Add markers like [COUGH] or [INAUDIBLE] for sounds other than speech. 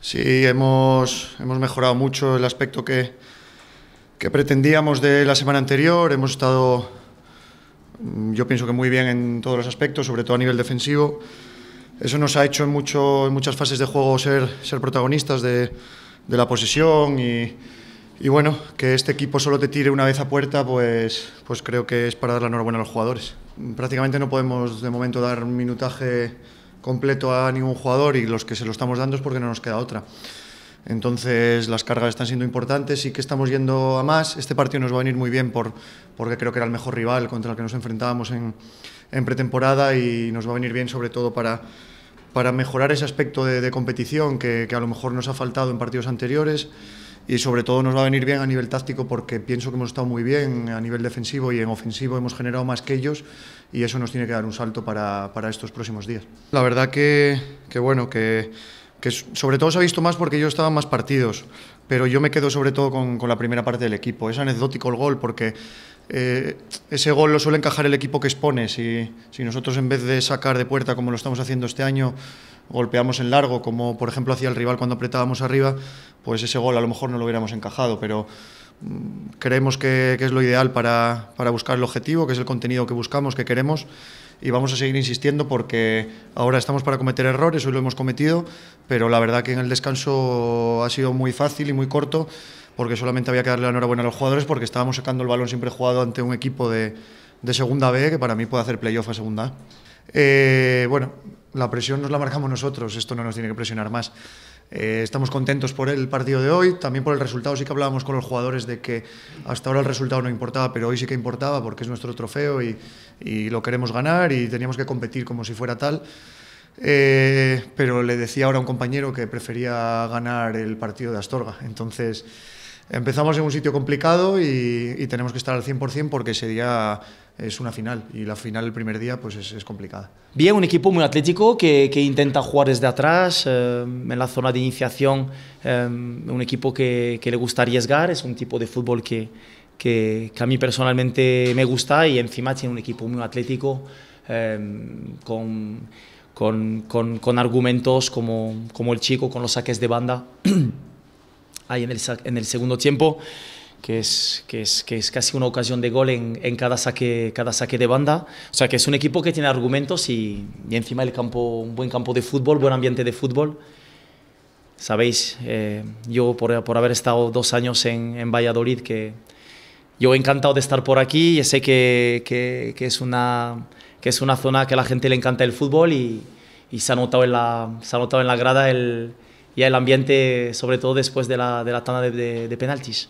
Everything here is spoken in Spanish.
Sí, hemos, hemos mejorado mucho el aspecto que, pretendíamos de la semana anterior. Hemos estado, mm, yo pienso que muy bien en todos los aspectos, sobre todo a nivel defensivo. Eso nos ha hecho en, mucho, en muchas fases de juego ser, ser protagonistas de, la posesión y, bueno, que este equipo solo te tire una vez a puerta, pues, pues creo que es para dar la enhorabuena a los jugadores. Prácticamente no podemos de momento dar un minutaje completo a ningún jugador y los que se lo estamos dando es porque no nos queda otra. Entonces las cargas están siendo importantes y que estamos yendo a más. Este partido nos va a venir muy bien por, porque creo que era el mejor rival contra el que nos enfrentábamos en, pretemporada y nos va a venir bien sobre todo para, para mejorar ese aspecto de, competición que, que, a lo mejor nos ha faltado en partidos anteriores y sobre todo nos va a venir bien a nivel táctico porque pienso que hemos estado muy bien a nivel defensivo y en ofensivo hemos generado más que ellos y eso nos tiene que dar un salto para, para estos próximos días. La verdad que, que bueno, que, que, sobre todo se ha visto más porque ellos estaban más partidos, pero yo me quedo sobre todo con, con la primera parte del equipo. Es anecdótico el gol porque eh, ese gol lo suele encajar el equipo que expone. Si, nosotros en vez de sacar de puerta como lo estamos haciendo este año, golpeamos en largo, como por ejemplo hacía el rival cuando apretábamos arriba, pues ese gol a lo mejor no lo hubiéramos encajado, pero mm, creemos que, es lo ideal para, para buscar el objetivo, que es el contenido que buscamos, que queremos y vamos a seguir insistiendo porque ahora estamos para cometer errores, hoy lo hemos cometido, pero la verdad que en el descanso ha sido muy fácil y muy corto porque solamente había que darle la enhorabuena a los jugadores porque estábamos sacando el balón siempre jugado ante un equipo de, segunda B que para mí puede hacer playoff a segunda eh, bueno, la presión nos la marcamos nosotros, esto no nos tiene que presionar más. Eh, estamos contentos por el partido de hoy, también por el resultado. Sí que hablábamos con los jugadores de que hasta ahora el resultado no importaba, pero hoy sí que importaba porque es nuestro trofeo y, lo queremos ganar y teníamos que competir como si fuera tal. Eh, pero le decía ahora a un compañero que prefería ganar el partido de Astorga. Entonces, empezamos en un sitio complicado y, tenemos que estar al 100% porque ese día es una final y la final el primer día pues es, complicada. Bien, un equipo muy atlético que, intenta jugar desde atrás, eh, en la zona de iniciación, eh, un equipo que, le gusta arriesgar, es un tipo de fútbol que, que, a mí personalmente me gusta y encima tiene un equipo muy atlético eh, con, con, con, con, argumentos como, como el chico, con los saques de banda. [CLEARS THROAT] Ahí en el, segundo tiempo, que es, que es, que es casi una ocasión de gol en, cada, saque, cada saque de banda. O sea que es un equipo que tiene argumentos y, encima el campo, un buen campo de fútbol, buen ambiente de fútbol. Sabéis, eh, yo por, por, haber estado dos años en, Valladolid, que yo he encantado de estar por aquí, y sé que, que, es una, que es una zona que a la gente le encanta el fútbol y, se, ha notado en la, se ha notado en la grada el, y el ambiente, sobre todo después de la, de la tanda de penaltis.